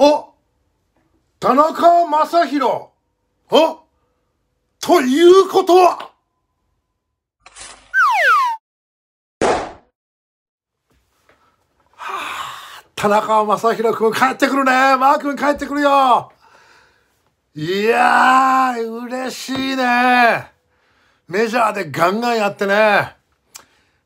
お田中正宏おということは田中正宏君帰ってくるねマー君帰ってくるよいやー、嬉しいねメジャーでガンガンやってね。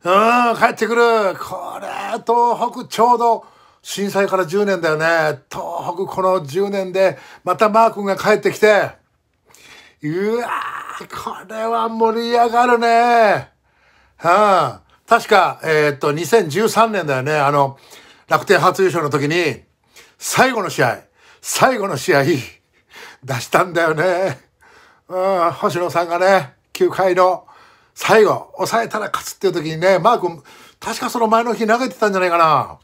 うん、帰ってくる。これと、北、ちょうど、震災から10年だよね。東北この10年で、またマー君が帰ってきて、うわー、これは盛り上がるね。うん。確か、えー、っと、2013年だよね。あの、楽天初優勝の時に、最後の試合、最後の試合、出したんだよね。うん、星野さんがね、9回の最後、抑えたら勝つっていう時にね、マー君、確かその前の日投げてたんじゃないかな。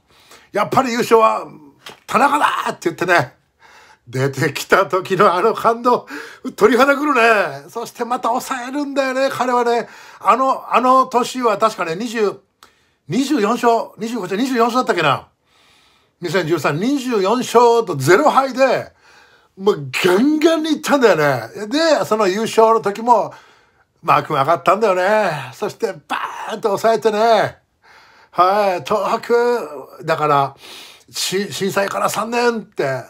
やっぱり優勝は田中だって言ってね、出てきた時のあの感動、鳥肌くるね。そしてまた抑えるんだよね、彼はね。あの、あの年は確かね、20、24勝、25勝、24勝だったっけな。2013、24勝と0敗で、もうガンガンにいったんだよね。で、その優勝の時も、マークが上がったんだよね。そして、バーンと抑えてね。はい、東博だから、震災から3年って、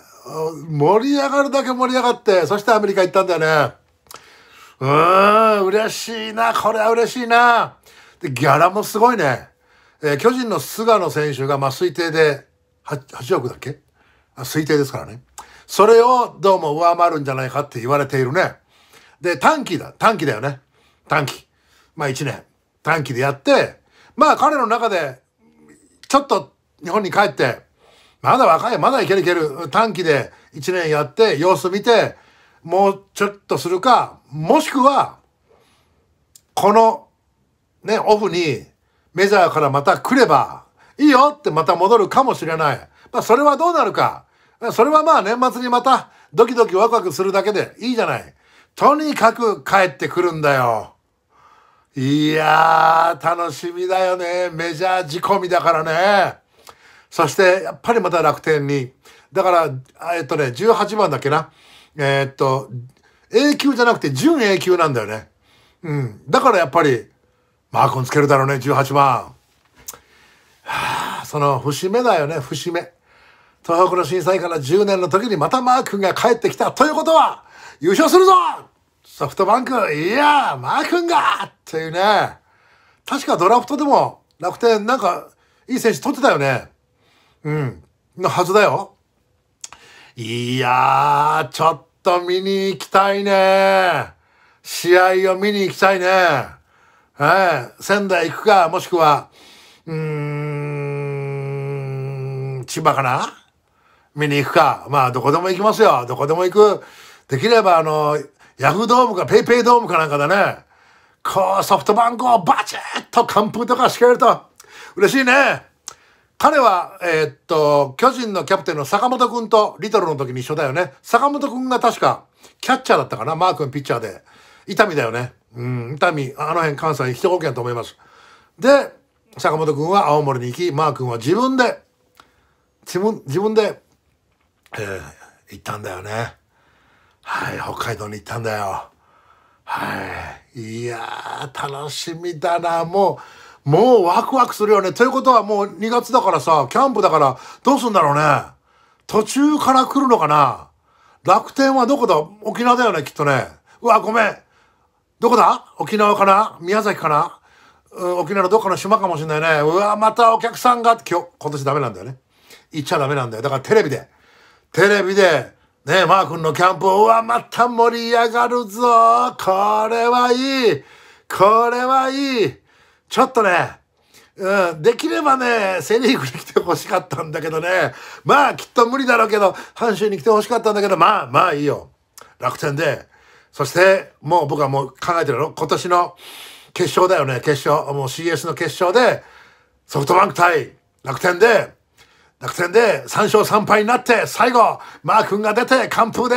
盛り上がるだけ盛り上がって、そしてアメリカ行ったんだよね。うーん、嬉しいな、これは嬉しいな。で、ギャラもすごいね。えー、巨人の菅野選手が、まあ、推定で8、8億だっけあ推定ですからね。それをどうも上回るんじゃないかって言われているね。で、短期だ。短期だよね。短期。まあ1年。短期でやって、まあ彼の中で、ちょっと日本に帰って、まだ若い、まだいけるいける。短期で1年やって、様子見て、もうちょっとするか、もしくは、この、ね、オフにメジャーからまた来れば、いいよってまた戻るかもしれない。まあそれはどうなるか。それはまあ年末にまたドキドキワクワクするだけでいいじゃない。とにかく帰ってくるんだよ。いやー、楽しみだよね。メジャー仕込みだからね。そして、やっぱりまた楽天に。だから、えっとね、18番だっけな。えー、っと、A 級じゃなくて準 A 級なんだよね。うん。だからやっぱり、マー君ンつけるだろうね、18番。はあ、その節目だよね、節目。東北の震災から10年の時にまたマー君が帰ってきたということは、優勝するぞソフトバンク、いやー、マー君がっていうね。確かドラフトでも楽天なんかいい選手取ってたよね。うん。のはずだよ。いやー、ちょっと見に行きたいね。試合を見に行きたいね。え、え、仙台行くか、もしくは、うーん、千葉かな見に行くか。まあ、どこでも行きますよ。どこでも行く。できれば、あの、ヤフードームかペイペイドームかなんかでね、こうソフトバンクをバチッと完封とかてくけると嬉しいね。彼は、えー、っと、巨人のキャプテンの坂本くんとリトルの時に一緒だよね。坂本くんが確かキャッチャーだったかな。マー君ピッチャーで。痛みだよね。うん、痛み、あの辺関西一保険と思います。で、坂本くんは青森に行き、マー君は自分で、自分、自分で、えー、行ったんだよね。はい、北海道に行ったんだよ。はい。いや楽しみだな。もう、もうワクワクするよね。ということはもう2月だからさ、キャンプだからどうすんだろうね。途中から来るのかな。楽天はどこだ沖縄だよね、きっとね。うわ、ごめん。どこだ沖縄かな宮崎かな、うん、沖縄のどっかの島かもしんないね。うわ、またお客さんが、今日、今年ダメなんだよね。行っちゃダメなんだよ。だからテレビで、テレビで、ねえ、マー君のキャンプ、うわ、また盛り上がるぞこれはいいこれはいいちょっとね、うん、できればね、セリーグに来て欲しかったんだけどね。まあ、きっと無理だろうけど、阪神に来て欲しかったんだけど、まあ、まあいいよ。楽天で。そして、もう僕はもう考えてるの。今年の決勝だよね、決勝。もう CS の決勝で、ソフトバンク対楽天で、楽天で3勝3敗になって最後、マー君が出て完封で、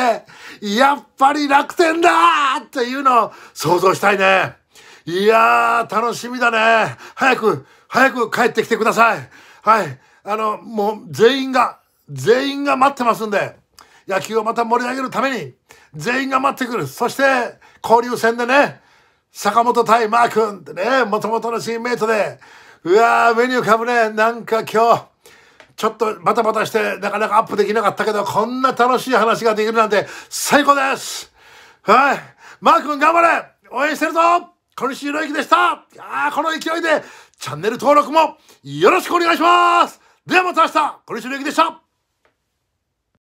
やっぱり楽天だっていうのを想像したいね。いやー、楽しみだね。早く、早く帰ってきてください。はい。あの、もう全員が、全員が待ってますんで、野球をまた盛り上げるために、全員が待ってくる。そして、交流戦でね、坂本対マー君ってね、もともとのチームメイトで、うわー、メニューかぶね、なんか今日、ちょっとバタバタしてなかなかアップできなかったけど、こんな楽しい話ができるなんて最高ですはいマー君頑張れ応援してるぞ小西宏之でしたいやこの勢いでチャンネル登録もよろしくお願いしますではまた明日小西宏之でした